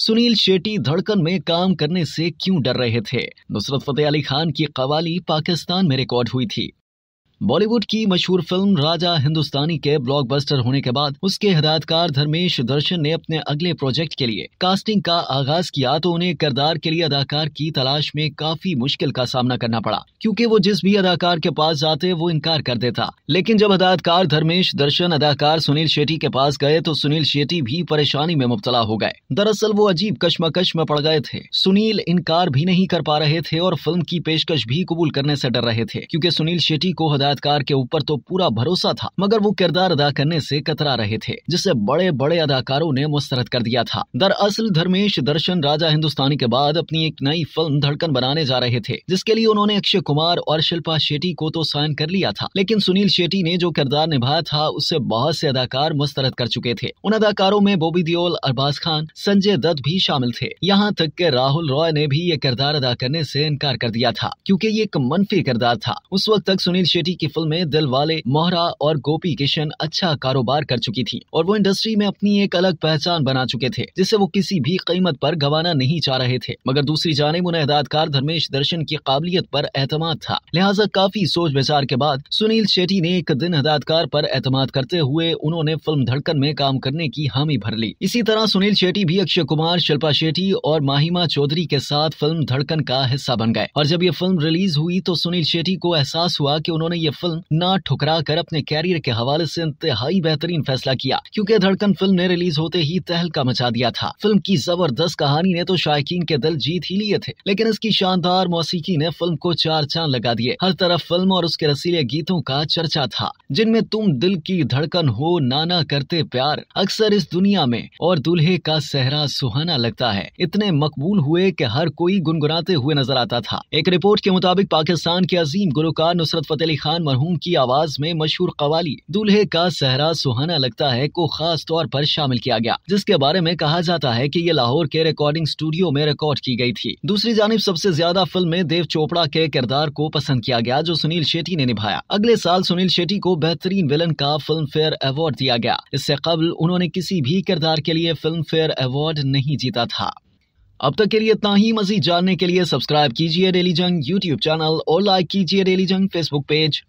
सुनील शेट्टी धड़कन में काम करने से क्यों डर रहे थे नुसरत फतेह अली खान की कवाली पाकिस्तान में रिकॉर्ड हुई थी बॉलीवुड की मशहूर फिल्म राजा हिंदुस्तानी के ब्लॉकबस्टर होने के बाद उसके हिदायतकार धर्मेश दर्शन ने अपने अगले प्रोजेक्ट के लिए कास्टिंग का आगाज किया तो उन्हें किरदार के लिए अदाकार की तलाश में काफी मुश्किल का सामना करना पड़ा क्योंकि वो जिस भी अदाकार के पास जाते वो इनकार कर देता लेकिन जब हदायतकार धर्मेश दर्शन अदाकार सुनील शेट्टी के पास गए तो सुनील शेट्टी भी परेशानी में मुबतला हो गए दरअसल वो अजीब कश्मकश में पड़ गए थे सुनील इनकार भी नहीं कर पा रहे थे और फिल्म की पेशकश भी कबूल करने से डर रहे थे क्यूँकी सुनील शेट्टी को हदायत हिदायतकार के ऊपर तो पूरा भरोसा था मगर वो किरदार अदा करने से कतरा रहे थे जिसे बड़े बड़े अदाकारों ने मुस्तरद कर दिया था दरअसल धर्मेश दर्शन राजा हिंदुस्तानी के बाद अपनी एक नई फिल्म धड़कन बनाने जा रहे थे जिसके लिए उन्होंने अक्षय कुमार और शिल्पा शेट्टी को तो साइन कर लिया था लेकिन सुनील शेट्टी ने जो किरदार निभाया था उससे बहुत से अदाकार मुस्तरद कर चुके थे उन अदाकारों में बोबी दियोल अरबाज खान संजय दत्त भी शामिल थे यहाँ तक के राहुल रॉय ने भी ये किरदार अदा करने से इनकार कर दिया था क्योंकि ये एक मनफी किरदार था उस वक्त तक सुनील शेट्टी की फिल्में दिल वाले मोहरा और गोपी किशन अच्छा कारोबार कर चुकी थी और वो इंडस्ट्री में अपनी एक अलग पहचान बना चुके थे जिसे वो किसी भी कीमत पर गंवाना नहीं चाह रहे थे मगर दूसरी जानब उन्हें हिदायतकार धर्मेश दर्शन की काबिलियत पर एतम था लिहाजा काफी सोच विचार के बाद सुनील शेट्टी ने एक दिन हिदायतकार पर एतम करते हुए उन्होंने फिल्म धड़कन में काम करने की हामी भर ली इसी तरह सुनील शेट्टी भी अक्षय कुमार शिल्पा शेट्टी और माहिमा चौधरी के साथ फिल्म धड़कन का हिस्सा बन गए और जब ये फिल्म रिलीज हुई तो सुनील शेट्टी को एहसास हुआ की उन्होंने ये ये फिल्म ना ठुकरा कर अपने कैरियर के हवाले से इंतहाई बेहतरीन फैसला किया क्योंकि धड़कन फिल्म ने रिलीज होते ही तहलका मचा दिया था फिल्म की जबरदस्त कहानी ने तो शायकीन के दिल जीत ही लिए थे लेकिन इसकी शानदार मौसीकी ने फिल्म को चार चांद लगा दिए हर तरफ फिल्म और उसके रसीले गीतों का चर्चा था जिनमें तुम दिल की धड़कन हो नाना करते प्यार अक्सर इस दुनिया में और दूल्हे का सहरा सुहाना लगता है इतने मकबूल हुए कि हर कोई गुनगुनाते हुए नजर आता था एक रिपोर्ट के मुताबिक पाकिस्तान के अजीम गुरुकार नुसरत फतेह अली खान खान मरहूम की आवाज में मशहूर कवाली दूल्हे का सहरा सुहाना लगता है को खास तौर पर शामिल किया गया जिसके बारे में कहा जाता है की ये लाहौर के रिकॉर्डिंग स्टूडियो में रिकॉर्ड की गयी थी दूसरी जानब सबसे ज्यादा फिल्म में देव चोपड़ा के किरदार को पसंद किया गया जो सुनील शेट्टी ने निभाया अगले साल सुनील शेट्टी को बेहतरीन विलन का फिल्म फेयर अवार्ड दिया गया इससे कबल उन्होंने किसी भी किरदार के लिए फिल्म फेयर अवार्ड नहीं जीता था अब तक के लिए इतना ही मजीद जानने के लिए सब्सक्राइब कीजिए डेली जंग यूट्यूब चैनल और लाइक कीजिए डेली जंग फेसबुक पेज